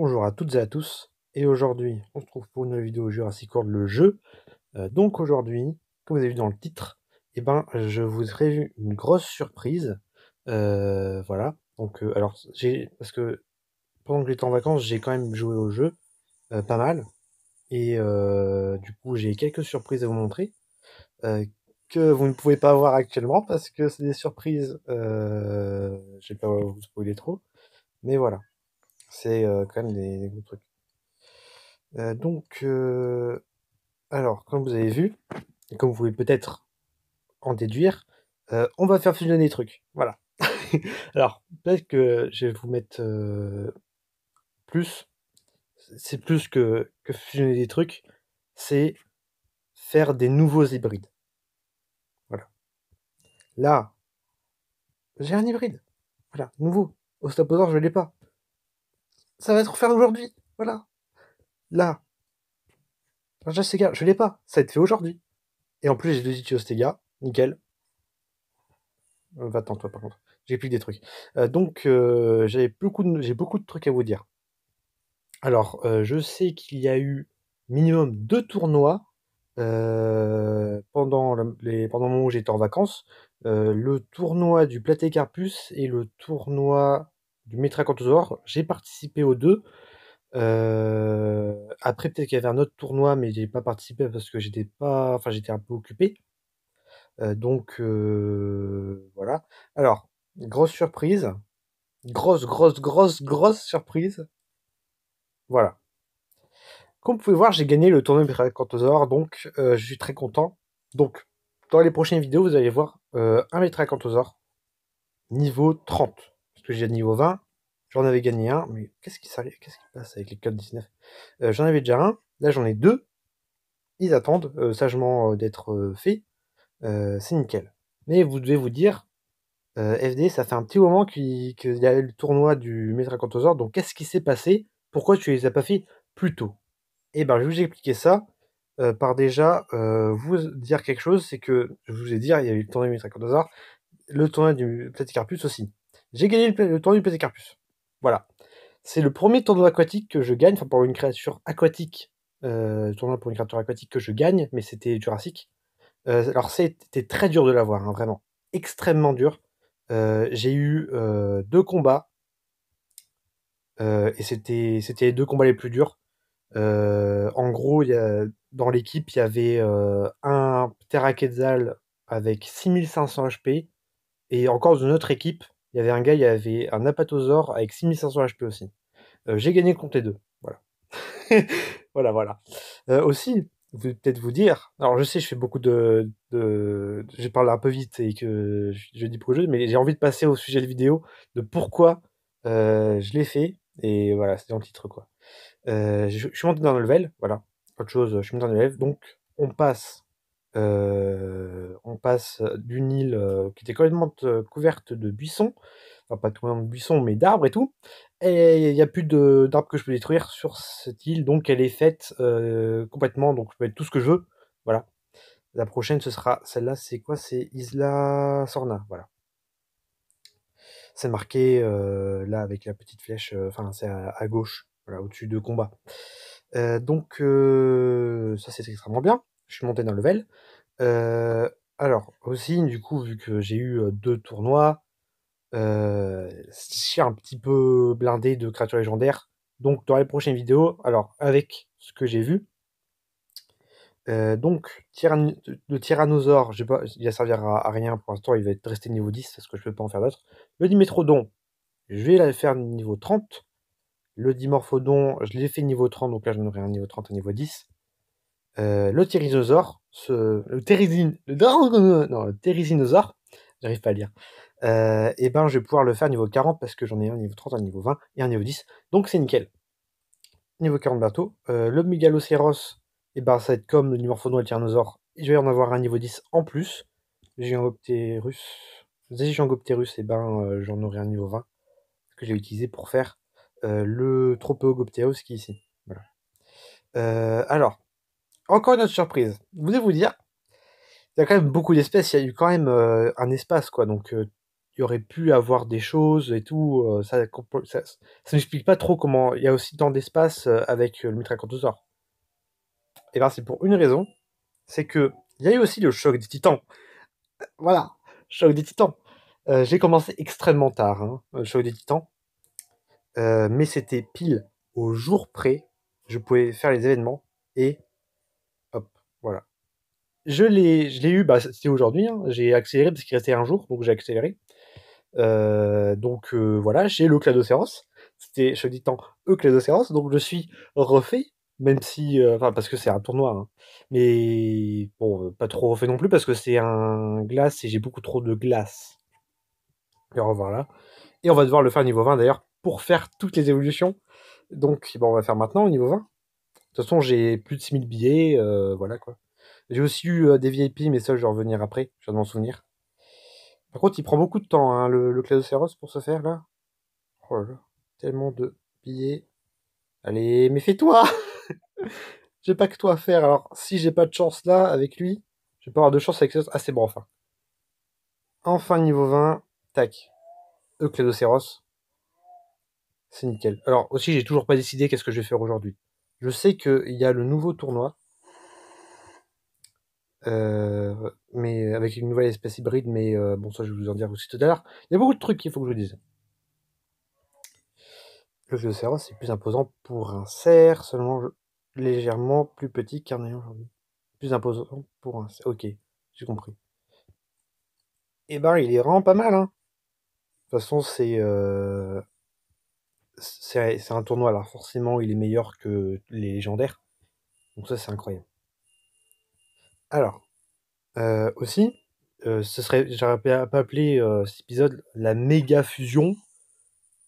Bonjour à toutes et à tous, et aujourd'hui on se trouve pour une vidéo Jurassic World le jeu. Euh, donc aujourd'hui, comme vous avez vu dans le titre, et eh ben, je vous ai une grosse surprise. Euh, voilà, donc euh, alors j'ai parce que pendant que j'étais en vacances, j'ai quand même joué au jeu pas mal, et du coup j'ai quelques surprises à vous montrer que vous ne pouvez pas voir actuellement parce que c'est des surprises. je vais pas vous spoiler trop, mais voilà. C'est euh, quand même des, gros trucs. Euh, donc, euh, alors, comme vous avez vu, et comme vous pouvez peut-être en déduire, on va faire fusionner des trucs. Voilà. alors, peut-être que je vais vous mettre plus. C'est plus que, que fusionner des trucs, c'est faire des nouveaux hybrides. Voilà. Là, j'ai un hybride. Voilà, nouveau. Ostapodor, je ne l'ai pas ça va être refaire aujourd'hui. Voilà. Là. Raja Sega, je l'ai pas. Ça a été fait aujourd'hui. Et en plus, j'ai deux de Stéga, Nickel. Euh, va-t'en, toi, par contre. J'ai plus des trucs. Euh, donc, euh, j'ai beaucoup, de, trucs à vous dire. Alors, je sais qu'il y a eu minimum deux tournois pendant, les, pendant le moment où j'étais en vacances. le tournoi du Platé Carpus et le tournoi du Cantosaur, J'ai participé aux deux. Euh, après, peut-être qu'il y avait un autre tournoi, mais j'ai pas participé parce que j'étais pas, enfin, j'étais un peu occupé. Euh, donc euh, voilà. Alors, grosse surprise, grosse, grosse, grosse, grosse surprise. Voilà. Comme vous pouvez voir, j'ai gagné le tournoi Métracantosaur, donc je suis très content. Donc, dans les prochaines vidéos, vous allez voir un Métracantosaur niveau 30 que j'ai niveau 20. J'en avais gagné un. Mais qu'est-ce qui s'arrive Qu'est-ce qui passe avec les codes 19 euh, J'en avais déjà un. Là, j'en ai deux. Ils attendent euh, sagement euh, d'être faits. c'est nickel. Mais vous devez vous dire, FD, ça fait un petit moment qu'il y a le tournoi du Cantosaur, Donc, qu'est-ce qui s'est passé Pourquoi tu les as pas fait plus tôt Eh ben, je vais vous expliquer ça. par déjà vous dire quelque chose, c'est que je vous ai dit, hein, il y a eu le tournoi du Cantosaur, le tournoi du platicarpus aussi. J'ai gagné le, tournoi du Carpus. Voilà. C'est le premier tournoi aquatique que je gagne, enfin pour une créature aquatique, euh, tournoi pour une créature aquatique que je gagne, mais c'était Jurassic. Euh, alors c'était très dur de l'avoir, hein, vraiment, extrêmement dur. Euh, j'ai eu euh, deux combats et c'était c'était les deux combats les plus durs. en gros, dans l'équipe, il y avait un Terra Quetzal avec 6500 HP et encore une autre équipe, il y avait un gars, il y avait un apatosaure avec 6500 HP aussi. Euh, j'ai gagné le compte les deux. Voilà. voilà, voilà. Euh, aussi, vous peut-être vous dire, alors je sais, je fais beaucoup de, de, Je parle un peu vite et que je, dis pour le jeu, mais j'ai envie de passer au sujet de vidéo, de pourquoi euh, je l'ai fait. Et voilà, c'est en titre, quoi. je, suis monté dans le level, voilà. Autre chose, je suis monté dans le level, donc on passe euh, on passe d'une île euh, qui était complètement euh, couverte de buissons, enfin pas monde de buissons, mais d'arbres et tout. Et il n'y a plus d'arbres que je peux détruire sur cette île, donc elle est faite complètement, donc je peux mettre tout ce que je veux. Voilà. La prochaine, ce sera celle-là, c'est quoi C'est Isla Sorna, voilà. C'est marqué là avec la petite flèche, enfin c'est à, gauche, au-dessus de combat. donc ça c'est extrêmement bien je suis monté dans le level. Euh, alors aussi, du coup, vu que j'ai eu, deux tournois, je suis un petit peu blindé de créatures légendaires. Donc dans les prochaines vidéos, alors avec ce que j'ai vu euh, donc le tyrannosaure, il va servir à rien pour l'instant, il va être resté niveau 10 parce que je peux pas en faire d'autres. Le dimétrodon, je vais le faire niveau 30. Le dimorphodon, je l'ai fait niveau 30, donc là je aurai un niveau 30 à niveau 10. Euh, le tyrannosaure ce, le térisine, le non, j'arrive pas à lire, et euh, eh ben je vais pouvoir le faire niveau 40 parce que j'en ai un niveau 30, un niveau 20 et un niveau 10, donc c'est nickel. Niveau 40 bientôt. Euh, le mégalocéros, et eh ben ça va être comme le Dimorphodon et le tyrannosaure, je vais en avoir un niveau 10 en plus. le Géangopterus et eh ben euh, j'en aurai un niveau 20 que j'ai utilisé pour faire le Tropeogopterus qui est ici. alors, encore une autre surprise. Je voulais vous dire, il y a quand même beaucoup d'espèces, il y a eu quand même euh, un espace, quoi. Donc, euh, il y aurait pu avoir des choses et tout. Euh, ça ça, n'explique pas trop comment il y a aussi tant d'espace avec le heures. Et bien, c'est pour une raison c'est que il y a eu aussi le choc des titans. Voilà, choc des titans. J'ai commencé extrêmement tard, hein, le choc des titans. mais c'était pile au jour près, je pouvais faire les événements et je l'ai, eu, bah, c'était aujourd'hui. Hein. J'ai accéléré parce qu'il restait un jour, donc j'ai accéléré. Euh, donc euh, voilà, j'ai le Cladocéros. C'était, je dis tant, le Cladocéros. Donc je suis refait, même si, euh, enfin, parce que c'est un tournoi. Hein. Mais bon, pas trop refait non plus parce que c'est un glace et j'ai beaucoup trop de glace. Et on va Et on va devoir le faire niveau 20 d'ailleurs pour faire toutes les évolutions. Donc bon, on va faire maintenant au niveau 20. De toute façon, j'ai plus de 6000 billets, voilà quoi. J'ai aussi eu euh, des VIP, mais ça, je vais revenir après. Je viens de m'en souvenir. Par contre, il prend beaucoup de temps, hein, le, le pour se faire, là. Oh là, tellement de billets. Allez, mais fais-toi J'ai pas que toi à faire. Alors, si j'ai pas de chance là, avec lui, je vais pas avoir de chance avec ça. Ah, c'est bon, enfin. Enfin, niveau 20, tac. E Cladoseros. C'est nickel. Alors, aussi, j'ai toujours pas décidé qu'est-ce que je vais faire aujourd'hui. Je sais qu'il y a le nouveau tournoi euh, mais avec une nouvelle espèce hybride, mais euh, bon, ça je vais vous en dire aussi tout à l'heure. Il y a beaucoup de trucs qu'il faut que je vous dise. Le cerf, c'est plus imposant pour un cerf, seulement légèrement plus petit qu'un ayant aujourd'hui. Plus imposant pour un cerf. Ok, j'ai compris. et eh ben, il est vraiment pas mal, hein. De toute façon, c'est. Euh... C'est un tournoi, alors forcément, il est meilleur que les légendaires. Donc, ça, c'est incroyable. Alors, euh, aussi, euh, ce serait, j'aurais pas appelé euh, cet épisode la méga fusion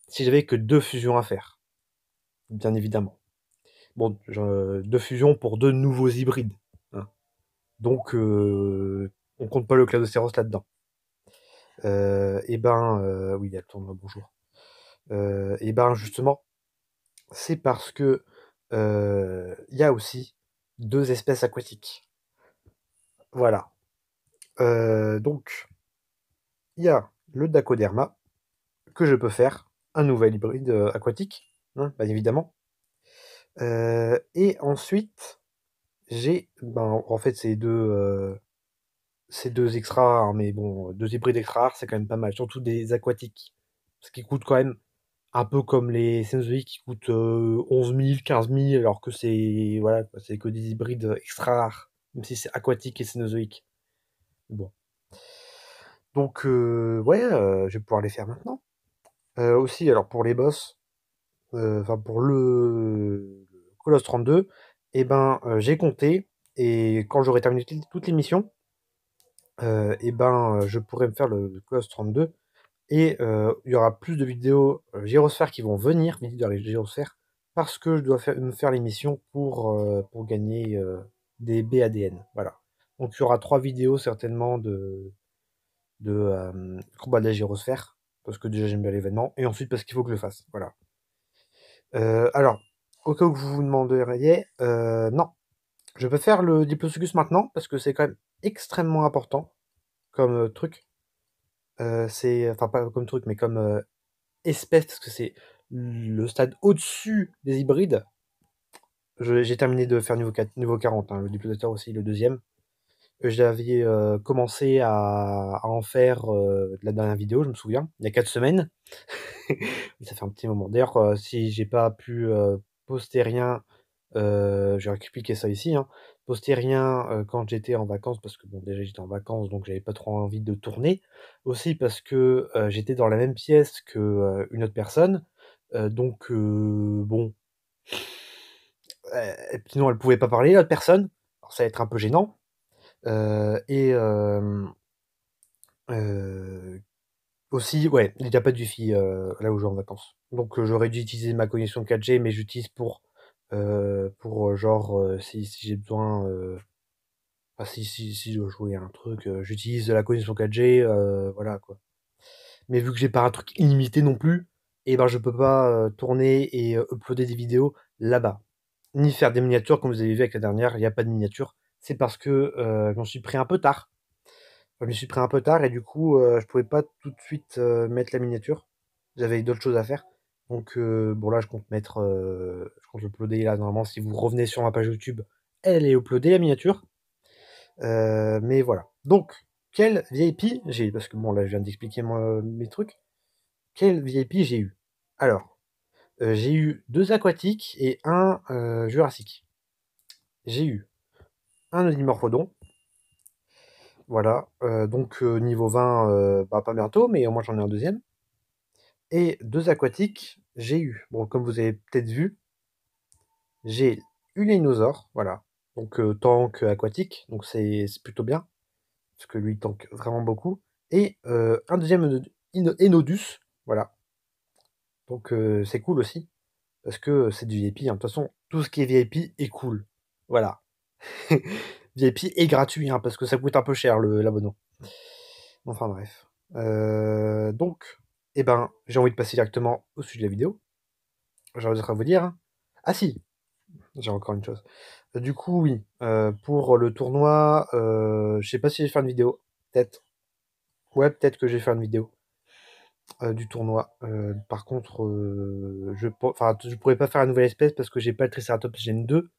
si j'avais que deux fusions à faire. Bien évidemment. Bon, deux fusions pour deux nouveaux hybrides. Hein. Donc, euh, on compte pas le Cladocéros là-dedans. Euh, et eh ben, euh, oui, le bonjour. Euh, et eh ben, justement, c'est parce que euh, il y a aussi deux espèces aquatiques. Voilà. Euh, donc, il y a le Dacoderma que je peux faire, un nouvel hybride euh, aquatique, bien hein, bah, évidemment. Euh, et ensuite, j'ai, ben, en fait, ces deux, ces deux extra rares, hein, mais bon, deux hybrides extra rares, c'est quand même pas mal, surtout des aquatiques, ce qui coûte quand même un peu comme les Sensei qui coûtent 11 000, 15 000, alors que c'est voilà, c'est que des hybrides extra rares même si c'est aquatique et cénozoïque. Bon. Donc, euh, ouais, euh, je vais pouvoir les faire maintenant. Euh, aussi, alors pour les boss, enfin pour le, Colossus Colosse 32, eh ben, j'ai compté, et quand j'aurai terminé toutes les missions, eh ben, je pourrai me faire le, Colossus 32, et il y aura plus de vidéos gyrosphères qui vont venir, vidéos parce que je dois faire, me faire les missions pour, pour gagner des BADN. Voilà. Donc il y aura trois vidéos certainement de, de euh, combat de la gyrosphère, parce que déjà j'aime bien l'événement, et ensuite parce qu'il faut que je le fasse. Voilà. Euh, alors, au cas où vous vous demanderiez, euh, non. Je peux faire le Diplosocus maintenant, parce que c'est quand même extrêmement important comme truc. c'est, enfin pas comme truc, mais comme espèce, parce que c'est le stade au-dessus des hybrides, j'ai terminé de faire niveau, 4, niveau 40, hein, le diplodateur aussi, le deuxième. Euh, j'avais euh, commencé à, en faire euh, la dernière vidéo, je me souviens, il y a 4 semaines. ça fait un petit moment. D'ailleurs, si j'ai pas pu poster rien, je vais ça ici, hein, poster rien quand j'étais en vacances, parce que bon, déjà j'étais en vacances, donc j'avais pas trop envie de tourner. Aussi parce que j'étais dans la même pièce que une autre personne. donc, bon euh, sinon, puis non, elle pouvait pas parler, l'autre personne. ça va être un peu gênant. Euh, et euh, aussi, ouais, il n'y a pas de wifi là où je suis en vacances. Donc j'aurais dû utiliser ma connexion 4G, mais j'utilise pour, pour genre, si, j'ai besoin... si, si, si, je jouais à un truc, j'utilise la connexion 4G, voilà quoi. Mais vu que j'ai pas un truc illimité non plus, et eh ben je peux pas tourner et uploader des vidéos là-bas ni faire des miniatures comme vous avez vu avec la dernière. Il n'y a pas de miniature. C'est parce que j'en euh, je suis pris un peu tard. Je me suis pris un peu tard et du coup, je euh, je pouvais pas tout de suite euh, mettre la miniature. J'avais d'autres choses à faire. Donc bon là, je compte mettre, je compte uploader là normalement. Si vous revenez sur ma page YouTube, elle est uploadée la miniature. mais voilà. Donc quel VIP j'ai eu parce que bon là, je viens d'expliquer mes trucs. Quel VIP j'ai eu Alors euh, j'ai eu deux aquatiques et un euh, jurassique. J'ai eu un odimorphodon. Voilà, euh, donc niveau 20, bah, pas bientôt, mais au moins j'en ai un deuxième. Et deux aquatiques, j'ai eu. Bon, comme vous avez peut-être vu, j'ai dinosaure. voilà. Donc tank aquatique, donc c'est plutôt bien, parce que lui il tank vraiment beaucoup. Et un deuxième Enodus, voilà. Donc euh, c'est cool aussi. Parce que c'est du VIP. Hein. De toute façon, tout ce qui est VIP est cool. Voilà. VIP est gratuit, hein, parce que ça coûte un peu cher l'abonnement. Enfin bref. Euh, donc, eh ben, j'ai envie de passer directement au sujet de la vidéo. J'ai envie de vous dire. Hein. Ah si, j'ai encore une chose. Euh, du coup, oui, pour le tournoi, euh, je sais pas si je vais faire une vidéo. Peut-être. Ouais, peut-être que je vais faire une vidéo. Euh, du tournoi. Euh, par contre, euh, je ne pourrais pas faire la nouvelle espèce parce que j'ai pas le Triceratops Gen 2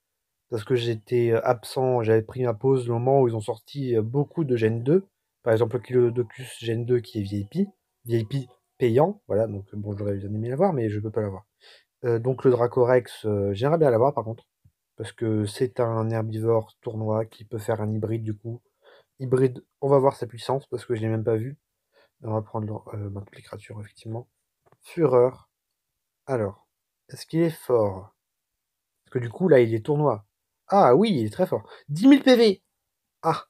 parce que j'étais absent, j'avais pris ma pause le moment où ils ont sorti beaucoup de Gen 2, par exemple le Kilodocus Gen 2 qui est VIP, VIP payant, voilà donc bon j'aurais bien aimé l'avoir mais je ne peux pas l'avoir. donc le Dracorex, j'aimerais bien l'avoir par contre parce que c'est un herbivore tournoi qui peut faire un hybride du coup. Hybride, on va voir sa puissance parce que je l'ai même pas vu. On va prendre euh, ma euh, effectivement. Fureur. Alors, est-ce qu'il est fort Parce que du coup, là, il est tournoi. Ah oui, il est très fort. 10 000 PV Ah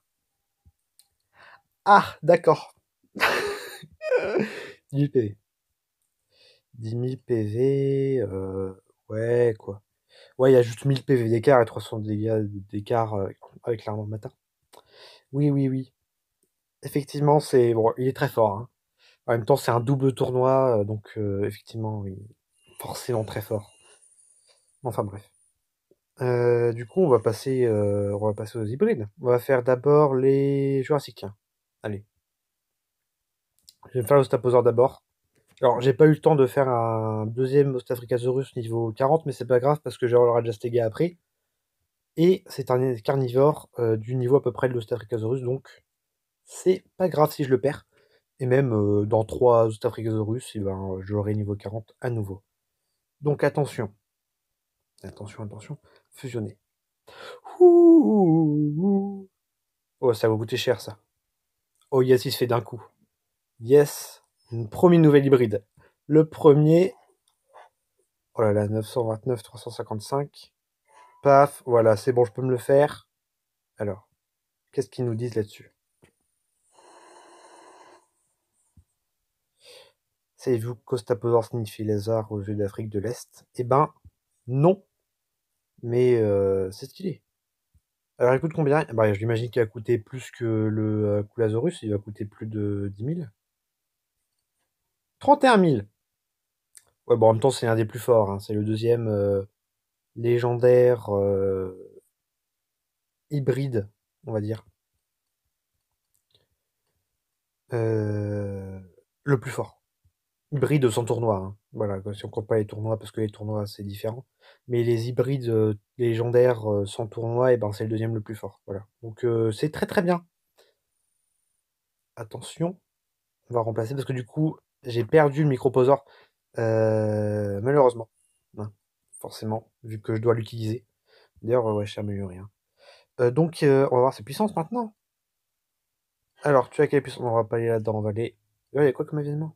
Ah, d'accord. 10 000 PV. 10 000 PV, euh, ouais, quoi. Ouais, il y a juste 1000 PV d'écart et 300 dégâts d'écart euh, avec l'armement matin. Oui, oui, oui effectivement, c'est bon, il est très fort. Hein. En même temps, c'est un double tournoi, euh, donc euh, effectivement, il forcément très fort. Enfin bref. Euh, du coup, on va passer, on va passer aux hybrides. On va faire d'abord les Jurassic. Allez. Je vais faire l'Ostaposaur d'abord. Alors, j'ai pas eu le temps de faire un deuxième Ostafricasaurus niveau 40, mais c'est pas grave parce que j'ai le Jastega après. Et c'est un carnivore du niveau à peu près de l'Ostafricasaurus, donc c'est pas grave si je le perds. Et même euh, dans 3 Zootafricosaurus, eh ben, j'aurai niveau 40 à nouveau. Donc attention. Attention, attention. Fusionner. Oh, ça va coûter cher ça. Oh yes, il se fait d'un coup. Yes. Une première nouvelle hybride. Le premier. Oh là là, 929, 355. Paf, voilà, c'est bon, je peux me le faire. Alors, qu'est-ce qu'ils nous disent là-dessus Savez-vous que Costapozor signifie lézard aux yeux d'Afrique de l'Est Eh ben, non. Mais euh, c'est ce qu'il est. Alors, il coûte combien bah, Je l'imagine qu'il va coûter plus que le Kulasaurus. Euh, il va coûter plus de 10 000. 31 000 Ouais, bon, en même temps, c'est un des plus forts. Hein. C'est le deuxième euh, légendaire hybride, on va dire. le plus fort hybrides sans tournoi. Hein. Voilà, si on compte pas les tournois, parce que les tournois, c'est différent. Mais les hybrides euh, légendaires euh, sans tournoi, et eh ben c'est le deuxième le plus fort. Voilà. Donc euh, c'est très très bien. Attention, on va remplacer parce que du coup, j'ai perdu le microposor. malheureusement. Hein, forcément, vu que je dois l'utiliser. D'ailleurs, ouais, je amélioré. donc on va voir ses puissances maintenant. Alors, tu as quelle puissance On va pas aller là-dedans, on va aller. Il y a quoi comme événement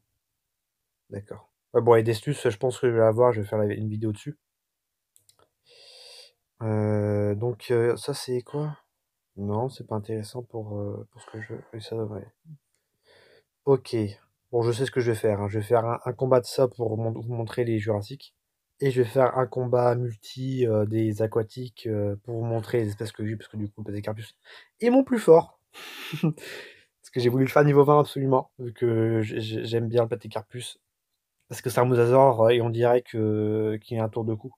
D'accord. bon, et astuces, je pense que je vais voir. je vais faire une vidéo dessus. Euh, donc, euh, ça, c'est quoi Non, c'est pas intéressant pour, euh, ce que je veux. Ça devrait. Ok. Bon, je sais ce que je vais faire. Hein. Je vais faire un, combat de ça pour vous montrer les Jurassiques. Et je vais faire un combat multi des aquatiques pour vous montrer les espèces que j'ai, parce que du coup, bah, des carpus est mon plus fort. parce que j'ai voulu le faire niveau 20 absolument, vu que j'aime bien le pâté-carpus. Parce que Sarmouzazor, euh, et on dirait que qu'il a un tour de cou.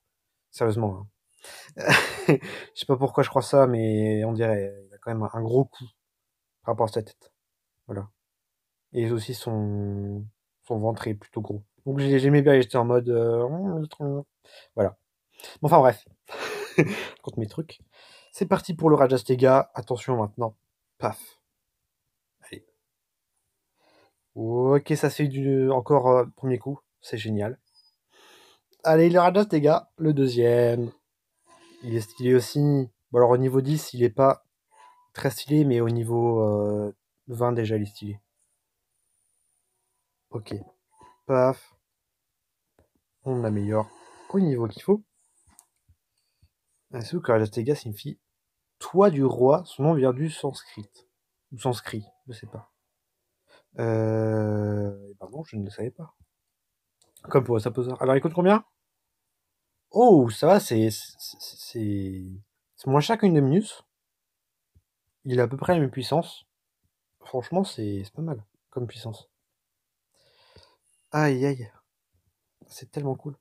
Sérieusement. Hein. je sais pas pourquoi je crois ça, mais on dirait il a quand même un gros coup par rapport à sa tête. Voilà. Et aussi son son ventre est plutôt gros. Donc j'aimais bien, j'étais en mode euh, oh, voilà. Bon, enfin bref, contre mes trucs. C'est parti pour le Rajastega. Attention maintenant. Paf. Ok, ça fait du... encore euh, premier coup. C'est génial. Allez, il rate les gars. Le deuxième. Il est stylé aussi. Bon, alors au niveau 10, il est pas très stylé, mais au niveau 20, euh, déjà, il est stylé. Ok. Paf. On l'améliore au niveau qu'il faut. que une signifie Toi du roi, son nom vient du sanskrit. Ou sanskrit, je sais pas. Euh, ben je ne le savais pas. Comme pour ça Poser. Alors, il coûte combien Oh, ça va, c'est. C'est moins cher qu'une minus. Il a à peu près la même puissance. Franchement, c'est pas mal comme puissance. Aïe aïe. C'est tellement cool.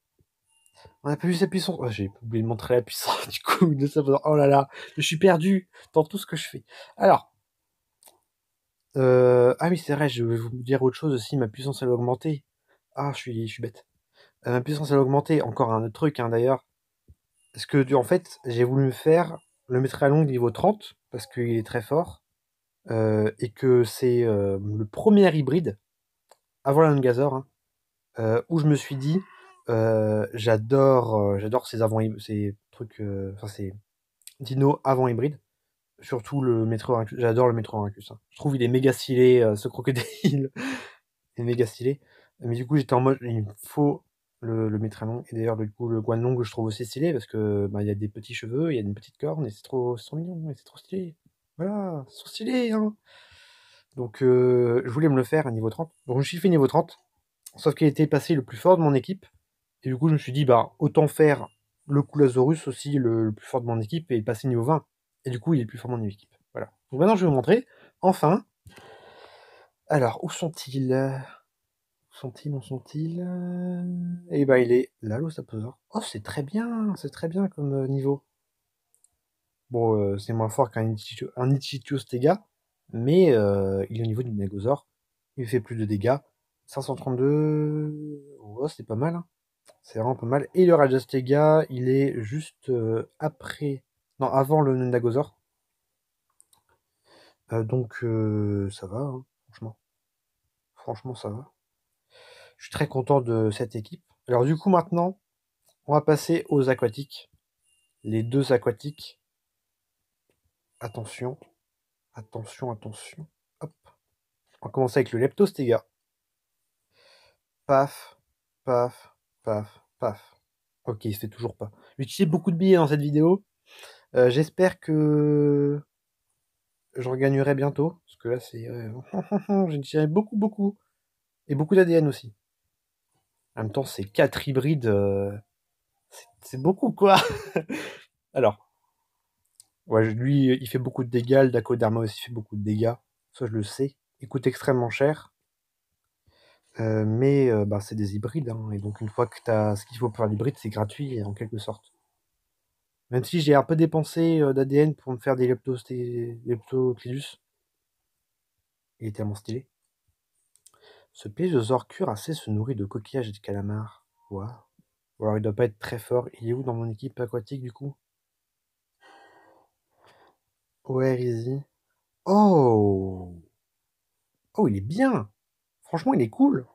On n'a pas vu sa puissance. Oh, J'ai oublié de montrer la puissance du coup de sa Oh là là, je suis perdu dans tout ce que je fais. Alors, euh, ah oui, c'est vrai, je vais vous dire autre chose aussi, ma puissance elle a augmenté. Ah, je suis, bête. Euh, ma puissance elle a augmenté, encore un autre truc hein, d'ailleurs. Parce que en fait, j'ai voulu me faire le à longue niveau 30, parce qu'il est très fort, euh, et que c'est le premier hybride, avant la Nungazor, hein, où je me suis dit, j'adore j'adore ces, avant ces trucs, enfin ces dinos avant hybride surtout le métro J'adore le métro hein. Je trouve il est méga stylé, euh, ce crocodile. il est méga stylé. Mais du coup, j'étais en mode, il faut le, le long. Et d'ailleurs, du coup, le Guanlong, je trouve aussi stylé parce que bah, il y a des petits cheveux, il y a une petite corne et c'est trop, mignon et c'est trop stylé. Voilà, c'est stylé. Hein. Donc, euh, je voulais me le faire à niveau 30. Donc, je suis fait niveau 30. Sauf qu'il était passé le plus fort de mon équipe. Et du coup, je me suis dit, bah, autant faire le Kulasaurus aussi, le, plus fort de mon équipe, et passer niveau 20. Et du coup, il est plus fort dans équipe. Voilà. Donc maintenant, je vais vous montrer. Enfin. Alors, où sont-ils Où sont-ils Où sont-ils Eh ben, il est là, l'Ostaposaur. Oh, c'est très bien C'est très bien comme euh, niveau. Bon, euh, c'est moins fort qu'un Ichitio Stega, mais euh, il est au niveau du Nagosaur. Il fait plus de dégâts. 532... Oh, c'est pas mal. Hein. C'est vraiment pas mal. Et le Rajastega, il est juste après non, avant le Nendagosaur. Euh, donc euh, ça va, hein, franchement. Franchement, ça va. Je suis très content de cette équipe. Alors du coup maintenant, on va passer aux aquatiques. Les deux aquatiques. Attention. Attention, attention. Hop. On commencer avec le Leptostega. Paf, paf, paf, paf. Ok, il se fait toujours pas. J'ai utilisé beaucoup de billets dans cette vidéo. Euh, j'espère que je regagnerai bientôt, parce que là, c'est. Euh, j'ai tiré beaucoup, beaucoup. Et beaucoup d'ADN aussi. En même temps, c'est 4 hybrides. Euh, c'est beaucoup, quoi. Alors. Ouais, lui, il fait beaucoup de dégâts. Le Dacoderma aussi fait beaucoup de dégâts. Ça, je le sais. Il coûte extrêmement cher. mais bah, c'est des hybrides. Hein, et donc, une fois que tu as ce qu'il faut pour faire l'hybride, c'est gratuit en quelque sorte. Même si j'ai un peu dépensé euh, d'ADN pour me faire des Leptoclidus. Il est tellement stylé. Ce plésiosaure assez se nourrit de coquillages et de calamars. Ou Alors il doit pas être très fort. Il est où dans mon équipe aquatique du coup Ouais, is Oh Oh, il est bien Franchement, il est cool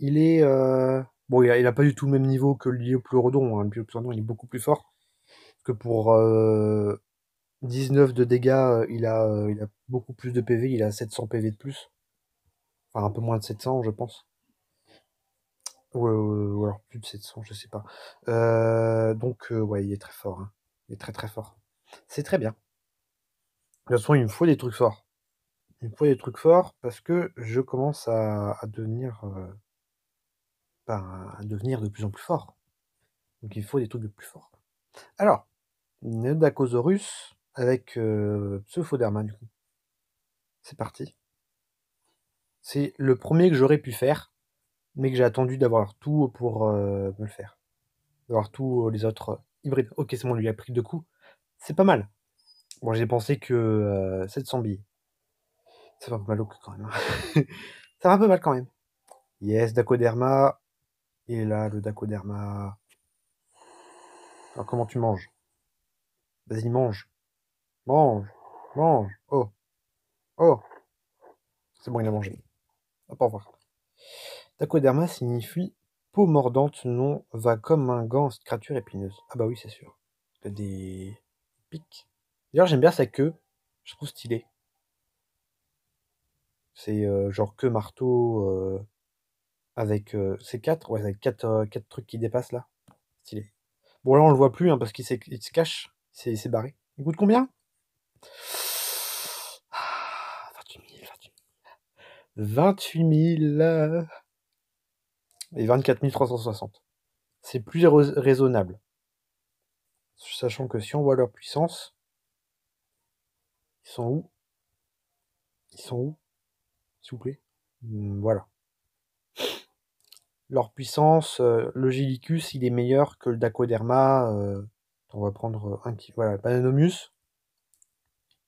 Il est... Euh, bon, il a, pas du tout le même niveau que le Pleurodon. Hein. Le Pleurodon, il est beaucoup plus fort que pour 19 euh, de dégâts, euh, il a, euh, il a beaucoup plus de PV, il a 700 PV de plus. Enfin, un peu moins de 700, je pense. Ou, alors plus de 700, je sais pas. donc, ouais, il est très fort. Hein. Il est très très fort. C'est très bien. De toute façon, il me faut des trucs forts. Il me faut des trucs forts parce que je commence à, devenir. Ben, à devenir de plus en plus fort. Donc, il faut des trucs de plus forts. Alors, Neudacosaurus avec euh, du coup. C'est parti. C'est le premier que j'aurais pu faire, mais que j'ai attendu d'avoir tout pour euh, me le faire. D'avoir tous euh, les autres euh, hybrides. Ok, c'est bon, lui a pris deux coups. C'est pas mal. Bon, j'ai pensé que cette 700 billes. Ça va un mal au quand même. Hein. Ça va un peu mal quand même. Yes, Dacoderma. Et là, le Dacoderma. Alors, comment tu manges Vas-y, mange. Mange. Mange. Oh. Oh. C'est bon, il a mangé. pas au revoir. Tacoderma signifie peau mordante, non va comme un gant, créature épineuse. Ah bah oui, c'est sûr. Il a des pics. D'ailleurs, j'aime bien sa queue. Je trouve stylé. C'est euh, genre queue marteau euh, avec ses euh, quatre, ouais, avec quatre, trucs qui dépassent là. Stylé. Bon là on le voit plus hein, parce qu'il se cache. C'est, c'est barré. Il coûte combien 28 000. 28 000. et 24 360. C'est plus raisonnable. Sachant que si on voit leur puissance, ils sont où Ils sont où S'il vous plaît. Hmm, voilà. Leur puissance, euh, le Gilicus, il est meilleur que le Dacoderma. Euh, on va prendre euh, un qui. Voilà, le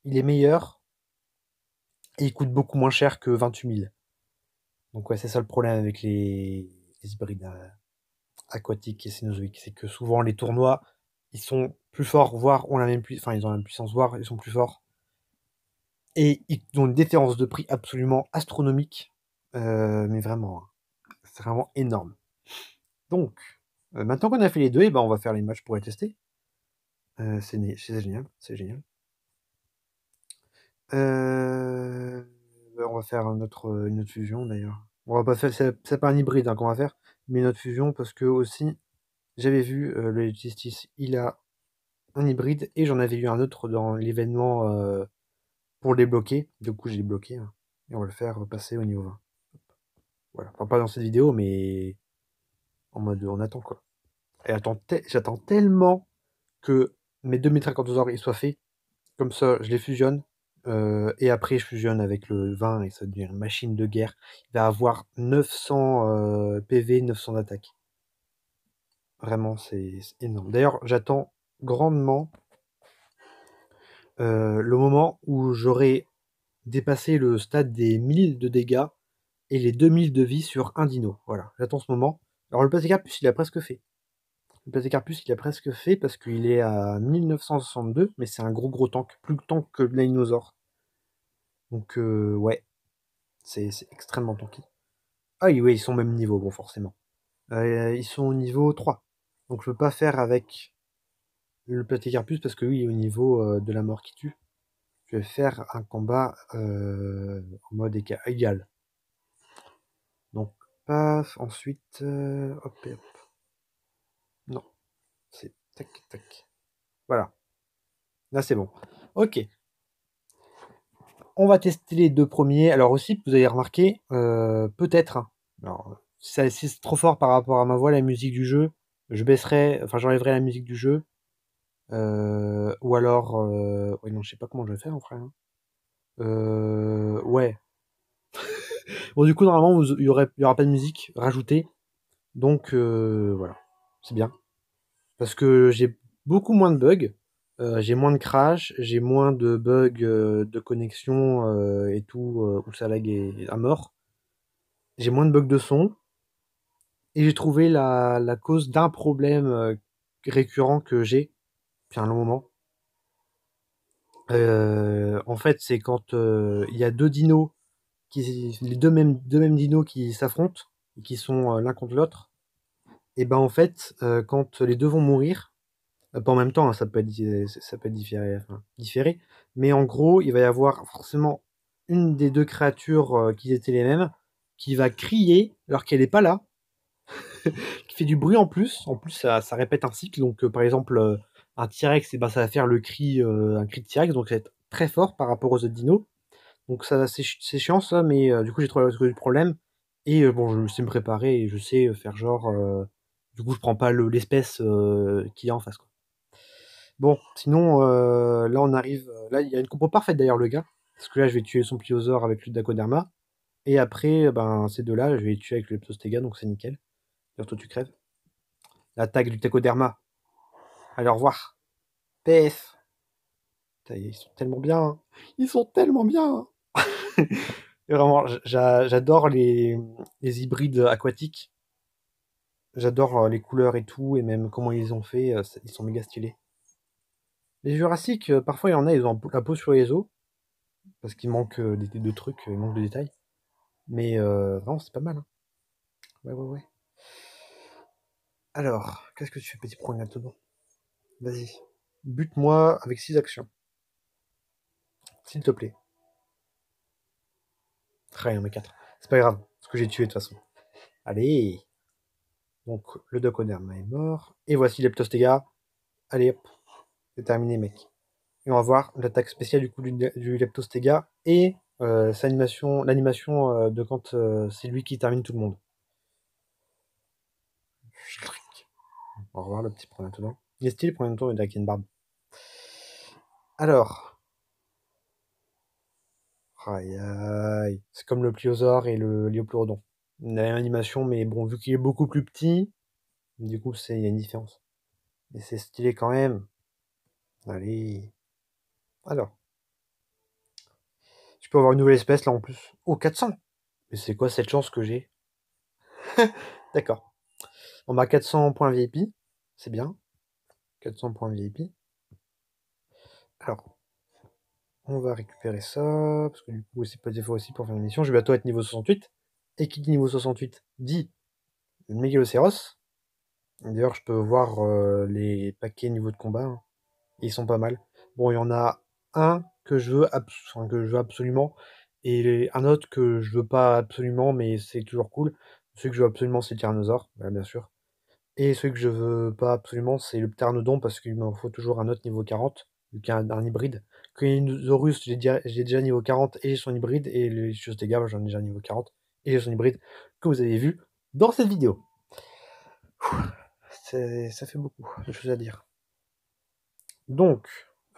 Il est meilleur. Et il coûte beaucoup moins cher que 28 000. Donc ouais, c'est ça le problème avec les, hybrides hein, aquatiques et cénozoïques. C'est que souvent les tournois, ils sont plus forts, voire ont la même puissance. Enfin, ils ont la même puissance, voire ils sont plus forts. Et ils ont une différence de prix absolument astronomique. Euh, mais vraiment, hein. c'est vraiment énorme. Donc, euh, maintenant qu'on a fait les deux, eh ben on va faire les matchs pour les tester. Euh, c'est, génial, c'est génial. Euh, ben, on va faire euh, une autre fusion d'ailleurs. On va pas faire, c'est, pas un hybride hein, qu'on va faire, mais une autre fusion parce que aussi, j'avais vu le Justice, il a un hybride et j'en avais eu un autre dans l'événement pour le débloquer. Du coup, j'ai débloqué hein, et on va le faire passer au niveau 20. Voilà, pas dans cette vidéo, mais en mode on attend quoi. Et j'attends tellement que mes 2052 heures, ils soient faits. Comme ça, je les fusionne. Euh, et après, je fusionne avec le 20 et ça devient une machine de guerre. Il va avoir 900 PV, 900 d'attaque. Vraiment, c'est énorme. D'ailleurs, j'attends grandement euh, le moment où j'aurai dépassé le stade des 1000 de dégâts et les 2000 de vie sur un dino. Voilà, j'attends ce moment. Alors, le Patika, plus, il a presque fait. Le PC Carpus, il a presque fait parce qu'il est à 1962, mais c'est un gros gros tank, plus tank que le dinosaure. Donc, euh, ouais, c'est extrêmement tanky. Ah oui, ils sont au même niveau, bon, forcément. Euh, ils sont au niveau 3. Donc, je peux pas faire avec le petit Carpus parce que lui, il est au niveau euh, de la mort qui tue. Je vais faire un combat en mode égal. Donc, paf, ensuite, hop. Non. C'est tac, tac. Voilà. Là, c'est bon. Ok. On va tester les deux premiers. Alors aussi, vous avez remarqué, euh, peut-être. Hein. si c'est trop fort par rapport à ma voix, la musique du jeu, je baisserai, enfin j'enlèverai la musique du jeu. Euh, ou alors, euh, oui non, je sais pas comment je vais faire en vrai. Hein. ouais. bon, du coup, normalement, il y, aura pas de musique rajoutée. Donc, voilà c'est bien. Parce que j'ai beaucoup moins de bugs, euh, j'ai moins de crash, j'ai moins de bugs euh, de connexion euh, et tout, où ça lag à mort. J'ai moins de bugs de son. Et j'ai trouvé la, cause d'un problème récurrent que j'ai depuis un long moment. en fait, c'est quand il y a deux dinos, qui, les deux mêmes, deux mêmes dinos qui s'affrontent et qui sont l'un contre l'autre et ben en fait, euh, quand les deux vont mourir, euh, pas en même temps, hein, ça peut être, ça peut être différé, différé, mais en gros, il va y avoir forcément une des deux créatures euh, qui étaient les mêmes qui va crier alors qu'elle n'est pas là, qui fait du bruit en plus. En plus, ça, ça répète un cycle. Donc, par exemple, un T-Rex, eh ben, ça va faire le cri, un cri de T-Rex, donc ça va être très fort par rapport aux autres dinos. Donc ça, c'est chiant ça, mais du coup j'ai trouvé le problème. Et bon, je sais me préparer et je sais faire genre, du coup, je prends pas l'espèce qui euh, qu'il a en face. Quoi. Bon, sinon, euh, là, on arrive. Euh, là, il y a une compo parfaite d'ailleurs, le gars. Parce que là, je vais tuer son pliosaure avec le Dacoderma. Et après, ben, ces deux-là, je vais les tuer avec le Ptostega, donc c'est nickel. D'ailleurs, toi, tu crèves. L'attaque du Dacoderma. Allez, au revoir. PF. Ils sont tellement bien. Hein. Ils sont tellement bien. Hein. Vraiment, j'adore les, hybrides aquatiques. J'adore euh, les couleurs et tout, et même comment ils ont fait, euh, ils sont méga stylés. Les jurassiques, euh, parfois il y en a, ils ont la peau sur les os, parce qu'il manque des, de trucs, il manque de détails. Mais euh, c'est pas mal. Hein. Ouais, ouais, ouais. Alors, qu'est-ce que tu fais, petit dedans Vas-y, bute-moi avec 6 actions. S'il te plaît. en mais 4. C'est pas grave, ce que j'ai tué de toute façon. Allez donc le Doc est mort. Et voici Leptostega. Allez hop, c'est terminé mec. Et on va voir l'attaque spéciale du coup du, Leptostega et euh, l'animation euh, de quand euh, c'est lui qui termine tout le monde. On va revoir le petit premier Il est style, premier il a une barbe. Alors. Aïe C'est comme le pliosaure et le Liopleurodon la même animation, mais bon, vu qu'il est beaucoup plus petit, du coup, il y a une différence. Mais c'est stylé quand même. Allez. Alors. Je peux avoir une nouvelle espèce là en plus. Oh, 400 Mais c'est quoi cette chance que j'ai D'accord. On m'a 400 points VIP. C'est bien. 400 points VIP. Alors. On va récupérer ça. Parce que du coup, c'est pas des fois aussi pour faire une mission. Je vais bientôt être niveau 68. Et qui dit niveau 68 dit Megalocéros. D'ailleurs, je peux voir euh, les paquets niveau de combat. Hein. Ils sont pas mal. Bon, il y en a un que je veux, absolument. Et un autre que je veux pas absolument, mais c'est toujours cool. Celui que je veux absolument, c'est le Tyrannosaure, bah, bien sûr. Et celui que je veux pas absolument, c'est le Pteranodon, parce qu'il m'en faut toujours un autre niveau 40, vu qu'il y a un, j'ai déjà niveau 40 et son hybride, et les choses dégâts, j'en ai déjà niveau 40 et gestion hybride que vous avez vu dans cette vidéo. c'est Ça fait beaucoup de choses à dire. Donc,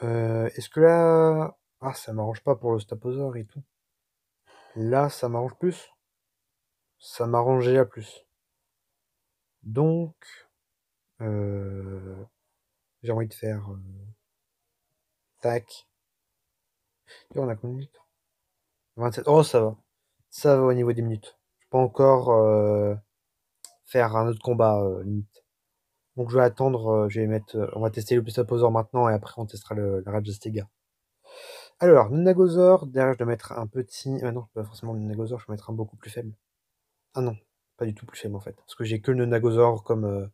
euh, est-ce que là... Ah, ça m'arrange pas pour le Staposer et tout. Là, ça m'arrange plus. Ça m'arrange déjà plus. Donc, euh, j'ai envie de faire... Euh, tac. on a combien de 27. Oh, ça va. Ça va au niveau des minutes. Je peux encore euh, faire un autre combat euh, limite. Donc je vais attendre, euh, je vais mettre. on va tester le poser maintenant et après on testera le, le Rajastega. Alors, Nunagosaur, derrière je dois mettre un petit. Ah non, pas forcément le Nagozor, je vais mettre un beaucoup plus faible. Ah non, pas du tout plus faible en fait. Parce que j'ai que le Nunagosaur comme,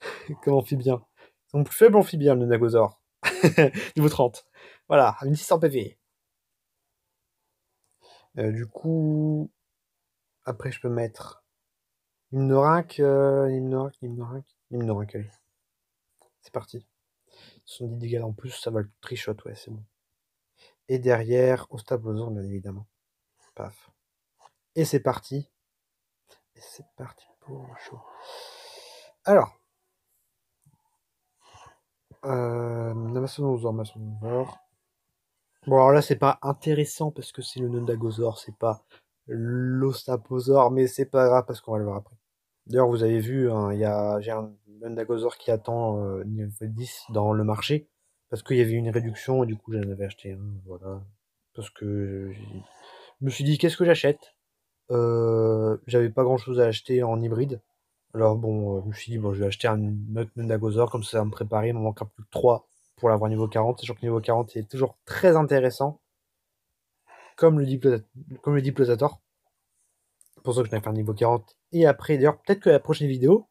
comme amphibien. C'est plus faible amphibien, le Nagozor. Niveau 30. Voilà, 1600 PV. Euh, du coup, après, je peux mettre une euh, Hymnorac, Hymnorac, C'est parti. 70 dégâts en plus, ça va le trichot, ouais, c'est bon. Et derrière, au aux bien évidemment. Paf. Et c'est parti. Et c'est parti pour le show. Alors. Euh, Masson Bon, alors là, c'est pas intéressant parce que c'est le Nondagosaur, c'est pas l'Ostaposaur, mais c'est pas grave parce qu'on va le voir après. D'ailleurs, vous avez vu, hein, y j'ai un Nondagosaur qui attend euh, niveau 10 dans le marché parce qu'il y avait une réduction et du coup, j'en avais acheté un. voilà. Parce que je me suis dit, qu'est-ce que j'achète euh, J'avais pas grand chose à acheter en hybride. Alors bon, euh, je me suis dit, bon, je vais acheter un autre comme ça, ça va me préparer, il m'en manquera plus que 3 pour l'avoir niveau 40, sachant que niveau 40 est toujours très intéressant, comme le, diplota... comme le Pour ça que je vais faire niveau 40. Et après, d'ailleurs, peut-être que la prochaine vidéo,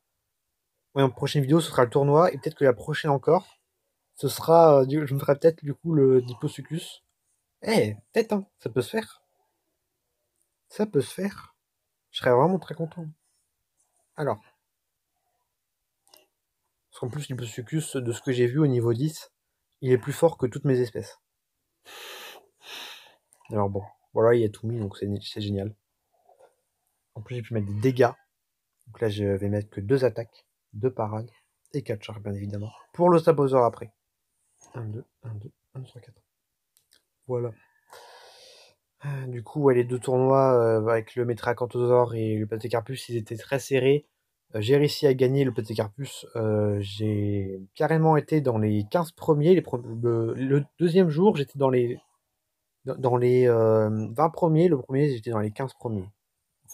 ouais, en prochaine vidéo, ce sera le tournoi, et peut-être que la prochaine encore, ce sera, euh, je me ferai peut-être du coup le Diposucus. Eh, peut-être, hein, ça peut se faire. Ça peut se faire. Je serais vraiment très content. Alors. Parce qu'en plus, Diposucus, de ce que j'ai vu au niveau 10, il est plus fort que toutes mes espèces. Alors bon, voilà, il y a tout mis, donc c'est génial. En plus, j'ai pu mettre des dégâts. Donc là, je vais mettre que deux attaques, deux parades et quatre charges bien évidemment. Pour le saboteur après. 1, 2, 1, 2, 1, 3, 4. Voilà. Euh, du coup, ouais, les deux tournois euh, avec le Métracantosaur et le Pathécarpus, ils étaient très serrés. Euh, j'ai réussi à gagner le petit carpus. Euh, j'ai carrément été dans les 15 premiers. Les le, deuxième jour, j'étais dans les, dans les euh, 20 premiers. Le premier, j'étais dans les 15 premiers.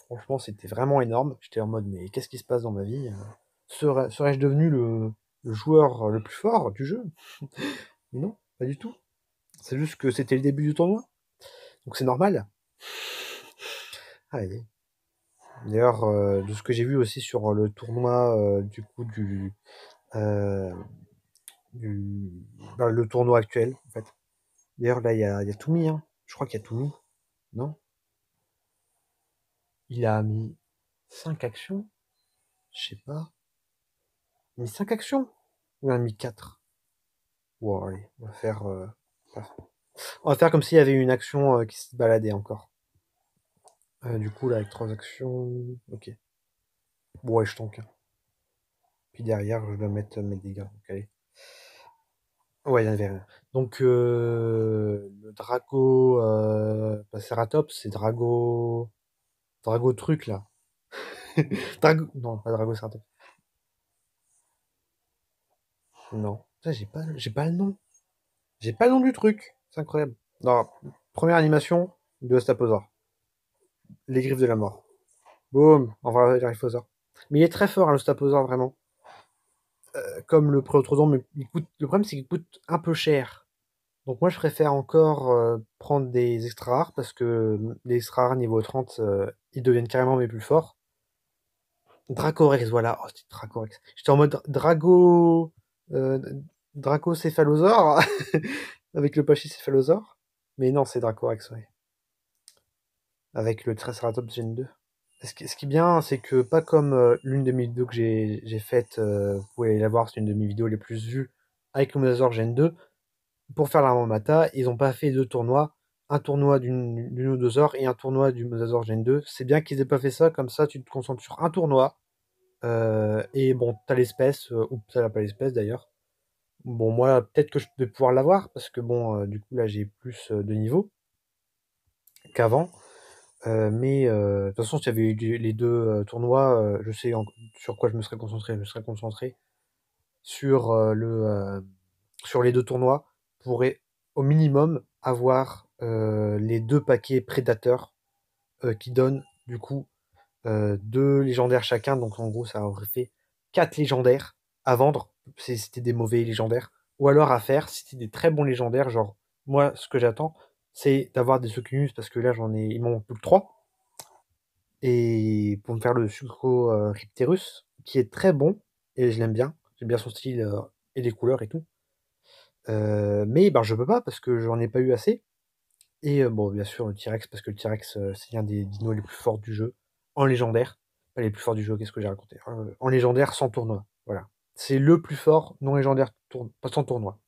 Franchement, c'était vraiment énorme. J'étais en mode, mais qu'est-ce qui se passe dans ma vie Serais-je devenu le, joueur le plus fort du jeu Non, pas du tout. C'est juste que c'était le début du tournoi. Donc c'est normal. Allez. D'ailleurs, euh, de ce que j'ai vu aussi sur le tournoi euh, du coup du, euh, du ben, le tournoi actuel, en fait. D'ailleurs, là, il y a, tout mis, hein. Je crois qu'il y a tout mis. Non Il a mis cinq actions Je sais pas. Il a mis 5 actions Ou il a mis 4 Bon, on va faire. on va faire comme s'il y avait une action qui se baladait encore. Euh, du coup, là, avec transaction. Ok. Bon, ouais, je tank. Hein. Puis derrière, je dois mettre mes dégâts. Ok. Ouais, il n'y avait rien. Donc, euh, le drago... euh, Ceratops, c'est Drago. Drago truc, là. Drago. Non, pas Drago Ceratops. Non. J'ai pas, j'ai pas le nom. J'ai pas le nom du truc. C'est incroyable. Non, première animation de Staposaur les griffes de la mort. Boum, on va Mais il est très fort, hein, le vraiment. Euh, comme le Préotrodon, mais le problème c'est qu'il coûte un peu cher. Donc moi je préfère encore euh, prendre des extra rares parce que hum, les extra rares niveau 30, euh, ils deviennent carrément mes plus forts. Dracorex, voilà. Oh, c'était Dracorex. J'étais en mode Drago. Euh, Dracocéphalosaure. avec le pachycéphalosaure. Mais non, c'est Dracorex, ouais avec le Triceratops Gen 2. Ce qui, est bien, c'est que pas comme euh, l'une de mes vidéos que j'ai faite, euh, vous pouvez la voir, c'est une de mes vidéos les plus vues avec le Mosasaur Gen 2. Pour faire l'avant-mata ils n'ont pas fait deux tournois, un tournoi d'une ou deux et un tournoi du Mosasaur Gen 2. C'est bien qu'ils aient pas fait ça, comme ça tu te concentres sur un tournoi. Euh, et bon, t'as l'espèce, Ou ou t'as pas l'espèce d'ailleurs. Bon, moi, peut-être que je vais pouvoir l'avoir, parce que bon, du coup, là, j'ai plus de niveau qu'avant. Euh, mais euh, de toute façon, s'il y avait eu les deux euh, tournois, je sais sur quoi je me serais concentré. Je me serais concentré sur, le, sur les deux tournois pour au minimum avoir, les deux paquets prédateurs, qui donnent du coup, deux légendaires chacun. Donc en gros, ça aurait fait quatre légendaires à vendre, si c'était des mauvais légendaires ou alors à faire si c'était des très bons légendaires. Genre, moi, ce que j'attends c'est d'avoir des Oculus parce que là j'en ai, il m'en plus que 3. Et pour me faire le Sucro Crypterus, euh, qui est très bon, et je l'aime bien, j'aime bien son style euh, et les couleurs et tout. Euh, mais ben, je peux pas parce que j'en ai pas eu assez. Et bon, bien sûr, le T-Rex, parce que le T-Rex, c'est l'un des dinos les plus forts du jeu, en légendaire. Pas les plus forts du jeu, qu'est-ce que j'ai raconté hein, En légendaire sans tournoi, voilà. C'est le plus fort non légendaire sans tournoi.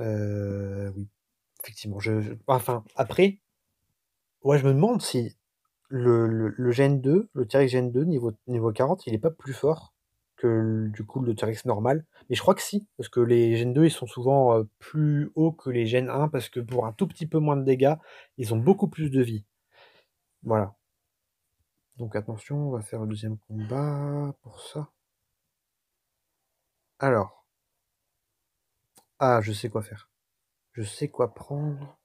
Euh, oui, effectivement. Je, enfin, après, ouais, je me demande si le, le, 2, le T-Rex 2 niveau, niveau 40, il n'est pas plus fort que du coup le t normal. Mais je crois que si, parce que les Gen 2, ils sont souvent euh, plus hauts que les Gen 1, parce que pour un tout petit peu moins de dégâts, ils ont beaucoup plus de vie. Voilà. Donc attention, on va faire un deuxième combat pour ça. Alors. Ah, je sais quoi faire. Je sais quoi prendre.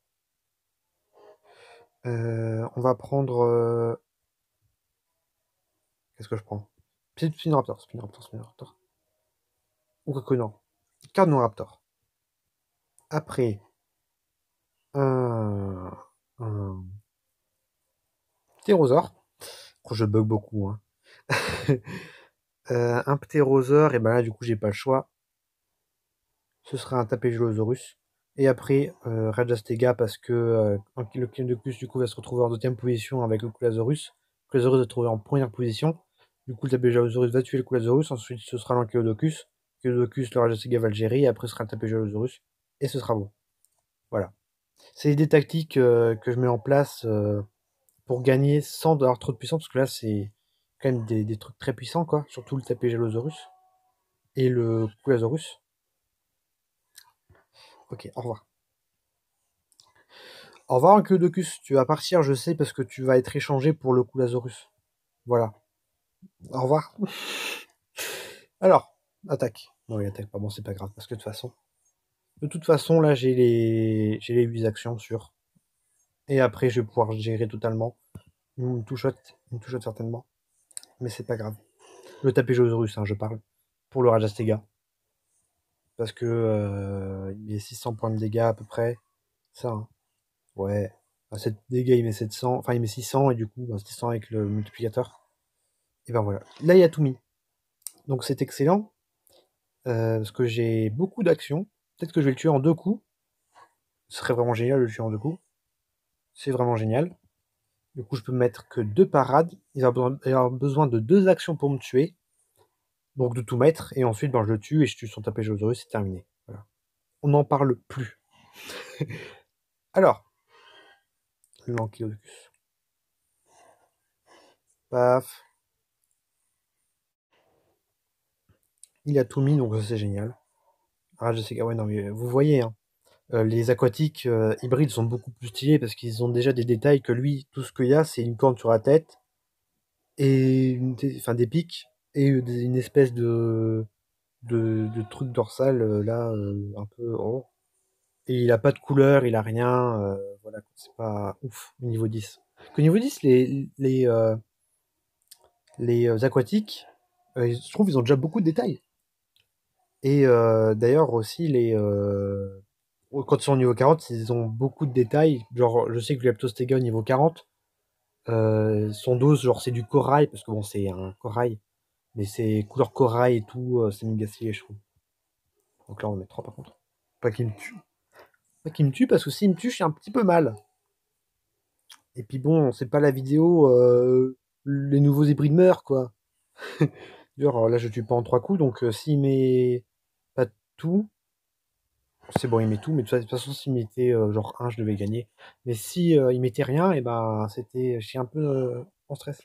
Euh, on va prendre. Euh, qu'est-ce que je prends Spinoraptor, Spinoraptor, Spinoraptor. Ou quoi que non. Raptor. Après. Un. Un. Pterosaur. Oh, je bug beaucoup. Hein. euh, un Pterosaur. et ben là, du coup, j'ai pas le choix ce sera un gelosaurus. Et après, euh, Rajastega, parce que euh, le Kyodocus, du coup, va se retrouver en deuxième position avec le Coulasaurus. Le Coulasaurus va se retrouver en première position. Du coup, le jalosaurus va tuer le Coulasaurus. Ensuite, ce sera l'Ankylodocus. Kyodocus, le Rajastega va le gérer. Et après, ce sera un jalosaurus Et ce sera bon. Voilà. C'est des tactiques euh, que je mets en place pour gagner sans avoir trop de puissance, parce que là, c'est quand même des, trucs très puissants, quoi. Surtout le jalosaurus et le Coulasaurus. Ok, au revoir. Au revoir, de Tu vas partir, je sais, parce que tu vas être échangé pour le Lazorus. Voilà. Au revoir. Alors, attaque. Non, il attaque pas. Bon, c'est pas grave, parce que de toute façon. De toute façon, là, j'ai les, j'ai les 8 actions sur. Et après, je vais pouvoir gérer totalement. Une touchotte, une touchotte certainement. Mais c'est pas grave. Le tapé Josaurus, hein, je parle. Pour le Rajastega. Parce que euh, il met 600 points de dégâts à peu près. Ça. Hein. Ouais. À 7 dégâts, il met 700. Enfin, il met 600 et du coup, 600 bah, avec le multiplicateur. Et ben voilà. Là, il a tout mis. Donc c'est excellent. Euh, parce que j'ai beaucoup d'actions. Peut-être que je vais le tuer en deux coups. Ce serait vraiment génial de le tuer en deux coups. C'est vraiment génial. Du coup, je peux mettre que deux parades. Il va avoir besoin de deux actions pour me tuer donc de tout mettre, et ensuite ben, je le tue et je tue son et c'est terminé. Voilà. On n'en parle plus. Alors, Paf. Il a tout mis, donc c'est génial. Ah, je sais ah ouais, non, mais vous voyez, hein. euh, les aquatiques euh, hybrides sont beaucoup plus stylés parce qu'ils ont déjà des détails que lui, tout ce qu'il y a, c'est une corne sur la tête et des pics et euh, une espèce de, de, de truc dorsal euh, là, euh, un peu en Et il a pas de couleur, il a rien. voilà, c'est pas ouf au niveau 10. Au niveau 10, les, les, les aquatiques, euh, je trouve, ils ont déjà beaucoup de détails. Et d'ailleurs aussi, les, quand ils sont au niveau 40, ils ont beaucoup de détails. Genre, je sais que le Leptostega au niveau 40, son dos, genre, c'est du corail, parce que bon, c'est un corail mais c'est couleur corail et tout, euh, c'est une gaspillée, je trouve. Donc là, on va mettre 3 par contre. Pas qu'il me tue. Pas qu'il me tue, parce que s'il me tue, je suis un petit peu mal. Et puis bon, c'est pas la vidéo, euh, les nouveaux hybrides meurent, quoi. D'ailleurs, là, je tue pas en 3 coups, donc euh, s'il met pas tout, c'est bon, il met tout, mais de toute façon, s'il mettait genre 1, je devais gagner. Mais si il mettait rien, et ben, c'était, je suis un peu en stress.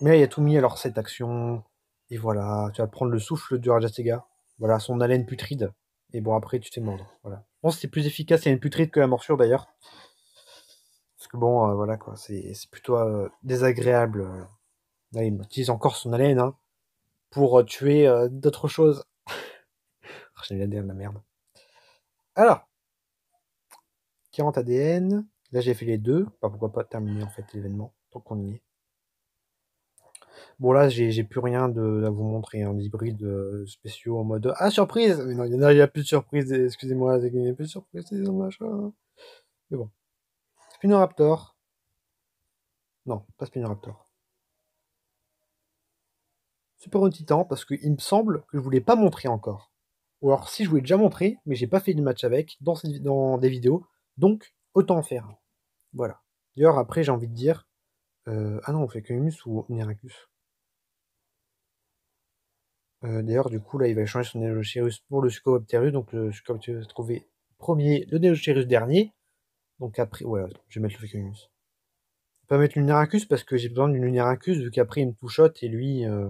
Mais là, il a tout mis, alors cette action, et voilà, tu vas prendre le souffle du Rajasega, voilà, son haleine putride, et bon, après, tu t'es mordre, voilà. Je c'est plus efficace, et haleine putride que la morsure d'ailleurs. Parce que bon, euh, voilà, quoi, c'est, plutôt euh, désagréable. Euh. il utilise encore son haleine, hein, pour tuer d'autres choses. j'ai bien l'ADN de la merde. Alors, 40 ADN. Là, j'ai fait les deux. Bah, pourquoi pas terminer en fait l'événement, tant qu'on y est. Bon, là, j'ai plus rien de, à vous montrer, en hein, hybride, euh, spéciaux en mode Ah, surprise Non, il n'y a, plus de surprise, excusez-moi, il n'y a plus de surprise, c'est machin. Mais bon. Spinoraptor. Non, pas Spinoraptor. Super Titan, parce qu'il me semble que je voulais pas montrer encore. Ou alors, si je voulais déjà montré, mais j'ai pas fait de match avec dans, dans des vidéos, donc autant en faire. Voilà. D'ailleurs, après, j'ai envie de dire, euh, ah non, on fait que ou Miracus. Euh, d'ailleurs, du coup, là, il va changer son Neochirus pour le Succobopterus. Donc, le tu va trouver premier, le Neochirus dernier. Donc, après, ouais, je vais mettre le Fécumus. Je vais pas mettre l'Uniracus parce que j'ai besoin d'une Uniracus vu qu'après, il me touchote et lui. Euh,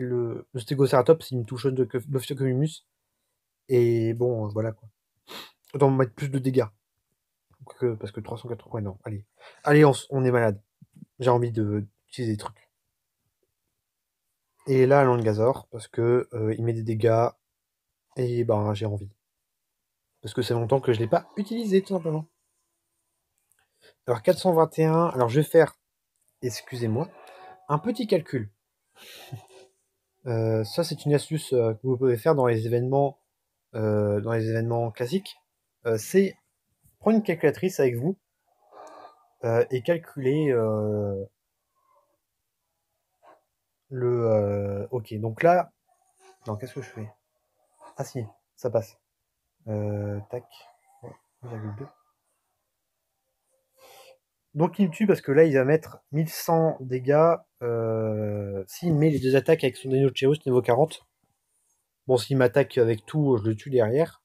le, Stegoceratops il me touchote de, de, Et bon, voilà quoi. Autant mettre plus de dégâts parce que 380, points, non, allez. Allez, on, est malade. J'ai envie d'utiliser de, des trucs. Et là, Gazor, parce que euh, il met des dégâts, et ben j'ai envie. Parce que c'est longtemps que je ne l'ai pas utilisé, tout simplement. Alors 421, alors je vais faire, excusez-moi, un petit calcul. Euh, ça, c'est une astuce euh, que vous pouvez faire dans les événements, dans les événements classiques. c'est prendre une calculatrice avec vous euh, et calculer euh, le. Euh, ok, donc là. Non, qu'est-ce que je fais Ah si, ça passe. tac. Donc il me tue parce que là il va mettre 1100 dégâts. S'il met les deux attaques avec son anneau de niveau 40. Bon, s'il m'attaque avec tout, je le tue derrière.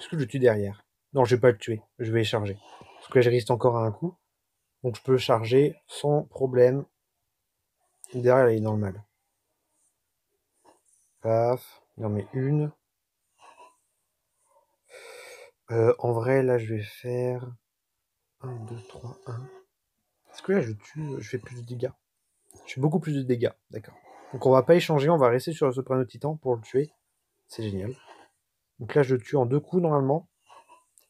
Est-ce que je le tue derrière Non, je vais pas le tuer. Je vais charger. Parce que là, je risque encore à un coup. Donc je peux charger sans problème. Derrière, là, il est dans le mal. Paf. Il en met une. Euh, en vrai, là, je vais faire... 1, 2, 3, 1. parce ce que là, je tue... Je fais plus de dégâts. Je fais beaucoup plus de dégâts. D'accord. Donc on va pas échanger, on va rester sur le Soprano Titan pour le tuer. C'est génial. Donc là, je tue en deux coups normalement.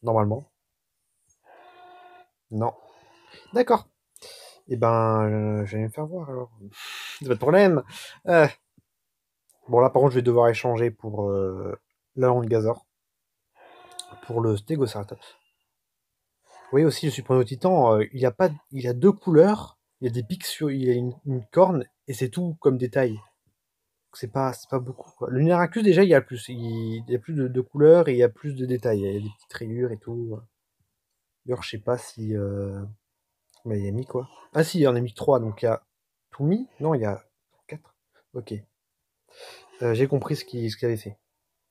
Normalement. Non. D'accord. Eh ben, euh, je vais me faire voir alors. pas de problème. Euh. Bon, là, par contre, je vais devoir échanger pour euh, la langue Gazor. Pour le Stegosaratops. Vous voyez aussi, le au Titan, il, a pas, il a deux couleurs. Il y a des pics sur. Il a une corne et c'est tout comme détail c'est pas c'est pas beaucoup quoi. le Neracus déjà il y a plus il y a plus de, couleurs et il y a plus de détails il y a des petites rayures et tout euh. d'ailleurs je sais pas si euh... il y a mis quoi ah si il y en a mis 3 donc il y a tout mis non il y a 4 ok euh, j'ai compris ce qu'il ce qu'il avait fait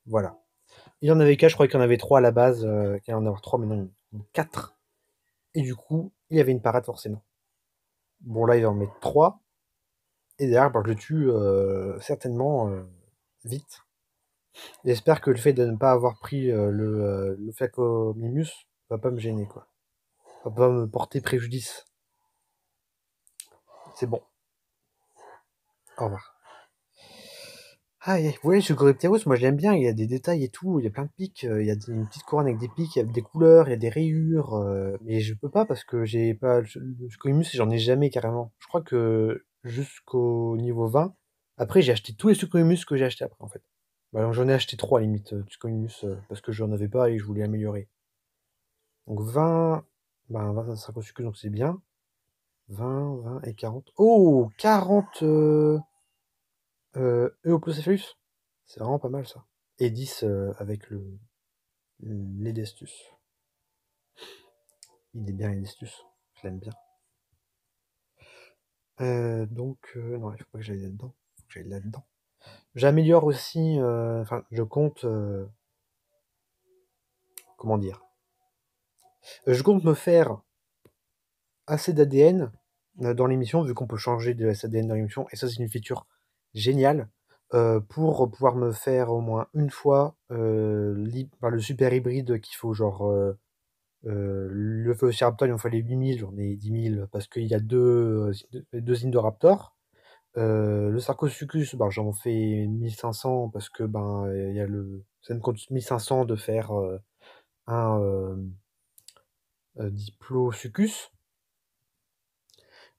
voilà il y en avait quatre je croyais qu'il y en avait trois à la base euh, y en avait trois mais non quatre 4 et du coup il y avait une parade forcément bon là il en met 3 et derrière, bah, je le tue euh, certainement euh, vite. J'espère que le fait de ne pas avoir pris euh, le, le mimus va pas me gêner, quoi. Va pas me porter préjudice. C'est bon. Au revoir. Ah, vous voyez, ce moi j'aime bien, il y a des détails et tout, il y a plein de pics, il y a une petite couronne avec des pics, il y a des couleurs, il y a des rayures, mais je peux pas parce que j'ai pas. Le et j'en ai jamais carrément. Je crois que jusqu'au niveau 20. Après, j'ai acheté tous les sucroniums que j'ai acheté après, en fait. Bah, j'en ai acheté trois, limite, euh, succumimus, euh, parce que j'en avais pas et je voulais améliorer. Donc 20, bah 25 au donc c'est bien. 20, 20 et 40. Oh 40 euh, euh, C'est vraiment pas mal ça. Et 10 euh, avec le l'Edestus. Il est bien l'Edestus. Je l'aime bien. Euh, donc euh, non, il faut pas que j'aille là-dedans, J'améliore aussi, euh, enfin, je compte, comment dire? Je compte me faire assez d'ADN, dans l'émission, vu qu'on peut changer de SADN dans l'émission et ça, c'est une feature géniale, pour pouvoir me faire au moins une fois, le super hybride qu'il faut genre, euh, le Velociraptor, il en fallait 8000, j'en ai 10 000 parce qu'il y a deux, euh, deux de raptor. Euh, le Sarcosuchus, ben, j'en fais 1500 parce que ben il y a le ça me coûte 1500 de faire euh, un, le Diplosuchus.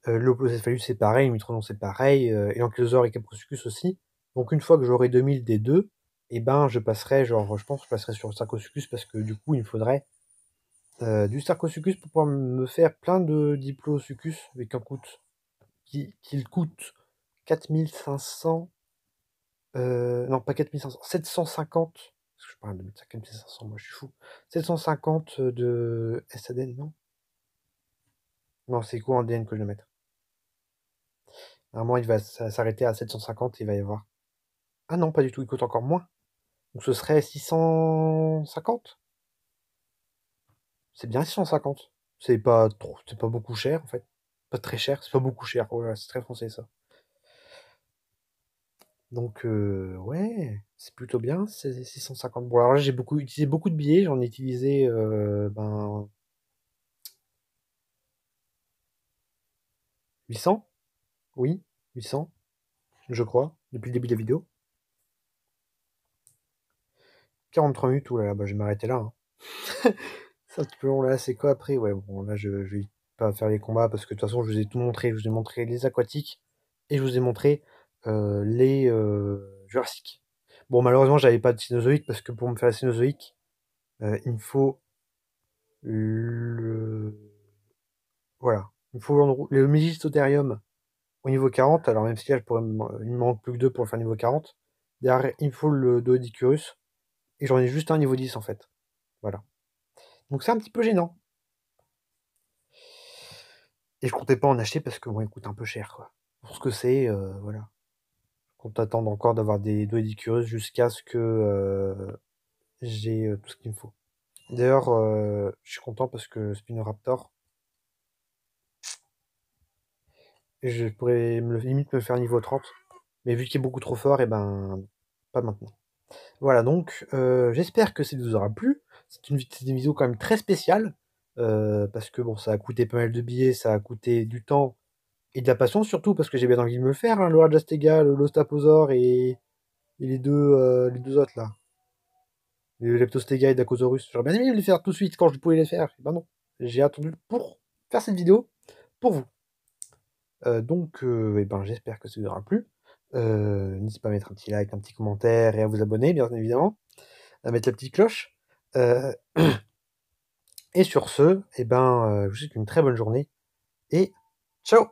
fallu c'est pareil, le Mitronon c'est pareil, euh, et l'Ankylosaure et Caprosucus aussi. Donc une fois que j'aurai 2000 des deux, et eh ben je passerai genre je pense que je passerai sur le Sarcosuchus parce que du coup il me faudrait euh, du Sarcosucus pour pouvoir me faire plein de Diplosucus avec un coût qui, qu'il coûte 4500. Euh, non, pas 4500, 750. Parce que je parle de 4500, moi je suis fou. 750 de SADN, non Non, c'est quoi en DN que je vais mettre Normalement, il va s'arrêter à 750 il va y avoir. Ah non, pas du tout, il coûte encore moins. Donc ce serait 650 c'est bien 650. C'est pas trop, c'est pas beaucoup cher en fait. Pas très cher, c'est pas beaucoup cher. Voilà, c'est très français ça. Donc euh, ouais, c'est plutôt bien, 650. Bon alors là j'ai beaucoup utilisé beaucoup de billets, j'en ai utilisé euh, ben 800 Oui, 800, je crois, depuis le début de la vidéo. 43 minutes, là là ben, je vais m'arrêter là. Hein. Ça, tout long, là, c'est quoi après Ouais, bon, là, je, vais pas faire les combats parce que de toute façon, je vous ai tout montré. Je vous ai montré les aquatiques et je vous ai montré euh, les euh, jurassiques. Bon, malheureusement, j'avais pas de sinusoïque parce que pour me faire la sinusoïque, euh, il me faut le. Voilà. Il me faut le mégistotherium au niveau 40. Alors, même si là, je pourrais... il me manque plus que deux pour le faire niveau 40. Derrière, il me faut le Doedicurus. Et j'en ai juste un niveau 10 en fait. Voilà. Donc c'est un petit peu gênant. Et je comptais pas en acheter parce que moi, il coûte un peu cher, quoi. Pour ce que c'est, euh, voilà. Je compte attendre encore d'avoir des doigts d'écureuse jusqu'à ce que euh, j'ai euh, tout ce qu'il me faut. D'ailleurs, je suis content parce que Raptor. je pourrais me, limite me faire niveau 30. Mais vu qu'il est beaucoup trop fort, et eh ben, pas maintenant. Voilà donc, j'espère que ça vous aura plu. C'est une, vidéo quand même très spéciale, euh, parce que bon, ça a coûté pas mal de billets, ça a coûté du temps et de la passion, surtout parce que j'ai bien envie de me faire, hein, Stega, le l'Ostaposaur et, et, les, deux, euh, les deux autres là. Le Leptostega et Dacosaurus. J'aurais bien aimé les faire tout de suite quand je pouvais les faire. Et eh ben non, j'ai attendu pour faire cette vidéo pour vous. Euh, donc, eh ben, j'espère que ça vous aura plu. N'hésitez pas à mettre un petit like, un petit commentaire et à vous abonner, bien évidemment. À mettre la petite cloche. Euh, et sur ce, eh ben, euh, je vous souhaite une très bonne journée et ciao